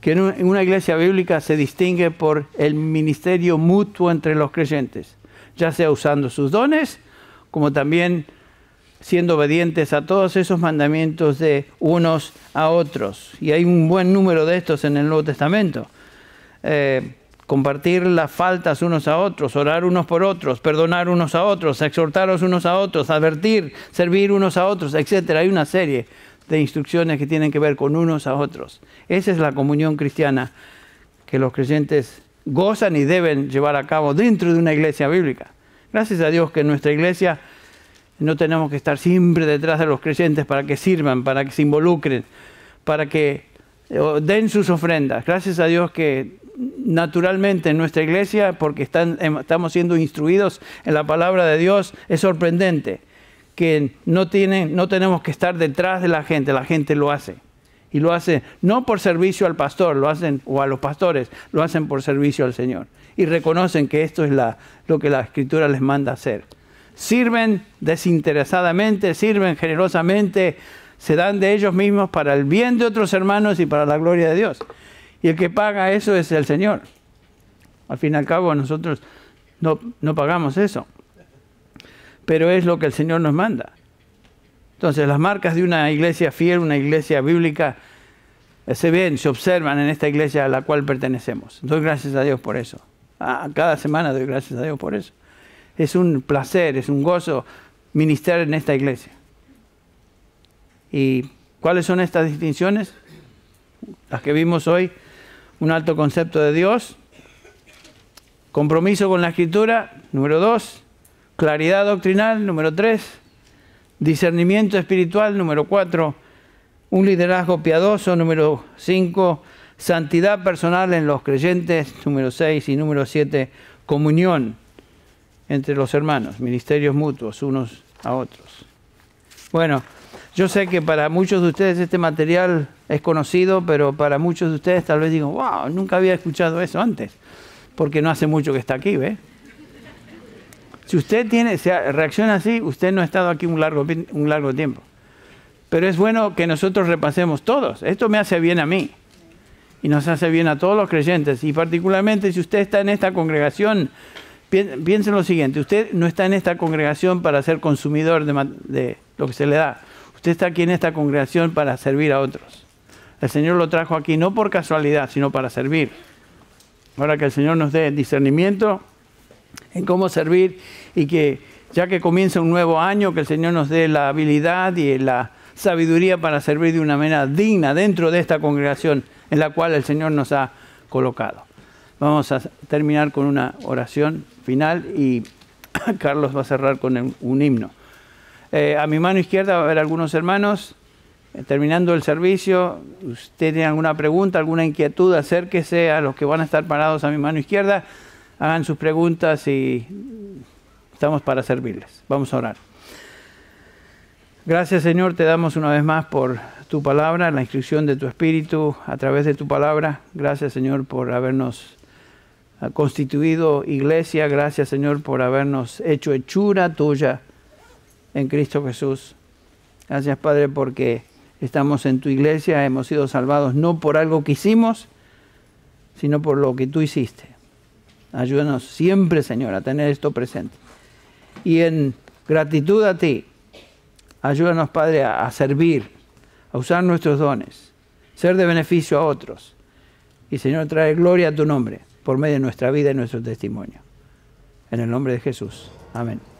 que en una iglesia bíblica se distingue por el ministerio mutuo entre los creyentes ya sea usando sus dones, como también siendo obedientes a todos esos mandamientos de unos a otros. Y hay un buen número de estos en el Nuevo Testamento. Eh, compartir las faltas unos a otros, orar unos por otros, perdonar unos a otros, exhortaros unos a otros, advertir, servir unos a otros, etc. Hay una serie de instrucciones que tienen que ver con unos a otros. Esa es la comunión cristiana que los creyentes gozan y deben llevar a cabo dentro de una iglesia bíblica. Gracias a Dios que en nuestra iglesia no tenemos que estar siempre detrás de los creyentes para que sirvan, para que se involucren, para que den sus ofrendas. Gracias a Dios que naturalmente en nuestra iglesia, porque em, estamos siendo instruidos en la palabra de Dios, es sorprendente que no, tienen, no tenemos que estar detrás de la gente, la gente lo hace y lo hacen no por servicio al pastor, lo hacen o a los pastores, lo hacen por servicio al Señor y reconocen que esto es lo que la Escritura les manda hacer. Sirven desinteresadamente, sirven generosamente, se dan de ellos mismos para el bien de otros hermanos y para la gloria de Dios. Y el que paga eso es el Señor. Al fin y al cabo nosotros no, no pagamos eso, pero es lo que el Señor nos manda. Entonces, las marcas de una iglesia fiel, una iglesia bíblica, eh, se ven, se observan en esta iglesia a la cual pertenecemos. Doy gracias a Dios por eso. Ah, cada semana doy gracias a Dios por eso. Es un placer, es un gozo ministrar en esta iglesia. ¿Y cuáles son estas distinciones? Las que vimos hoy, un alto concepto de Dios, compromiso con la escritura, número dos, claridad doctrinal, número tres, Discernimiento espiritual, número 4. Un liderazgo piadoso, número 5. Santidad personal en los creyentes, número 6. Y número 7. Comunión entre los hermanos, ministerios mutuos unos a otros. Bueno, yo sé que para muchos de ustedes este material es conocido, pero para muchos de ustedes tal vez digo, wow, nunca había escuchado eso antes, porque no hace mucho que está aquí, ¿ves? Si usted tiene, se reacciona así, usted no ha estado aquí un largo, un largo tiempo. Pero es bueno que nosotros repasemos todos. Esto me hace bien a mí. Y nos hace bien a todos los creyentes. Y particularmente si usted está en esta congregación, piense lo siguiente. Usted no está en esta congregación para ser consumidor de, de lo que se le da. Usted está aquí en esta congregación para servir a otros. El Señor lo trajo aquí no por casualidad, sino para servir. Ahora que el Señor nos dé discernimiento en cómo servir y que ya que comienza un nuevo año, que el Señor nos dé la habilidad y la sabiduría para servir de una manera digna dentro de esta congregación en la cual el Señor nos ha colocado. Vamos a terminar con una oración final y Carlos va a cerrar con un himno. Eh, a mi mano izquierda va a haber algunos hermanos. Eh, terminando el servicio, usted tiene alguna pregunta, alguna inquietud, acérquese a los que van a estar parados a mi mano izquierda hagan sus preguntas y estamos para servirles. Vamos a orar. Gracias Señor, te damos una vez más por tu palabra, la inscripción de tu espíritu a través de tu palabra. Gracias Señor por habernos ah, constituido iglesia. Gracias Señor por habernos hecho hechura tuya en Cristo Jesús. Gracias Padre porque estamos en tu iglesia, hemos sido salvados no por algo que hicimos, sino por lo que tú hiciste. Ayúdanos siempre, Señor, a tener esto presente. Y en gratitud a ti, ayúdanos, Padre, a, servir, a usar nuestros dones, ser de beneficio a otros. Y, Señor, trae gloria a tu nombre por medio de nuestra vida y nuestro testimonio. En el nombre de Jesús. Amén.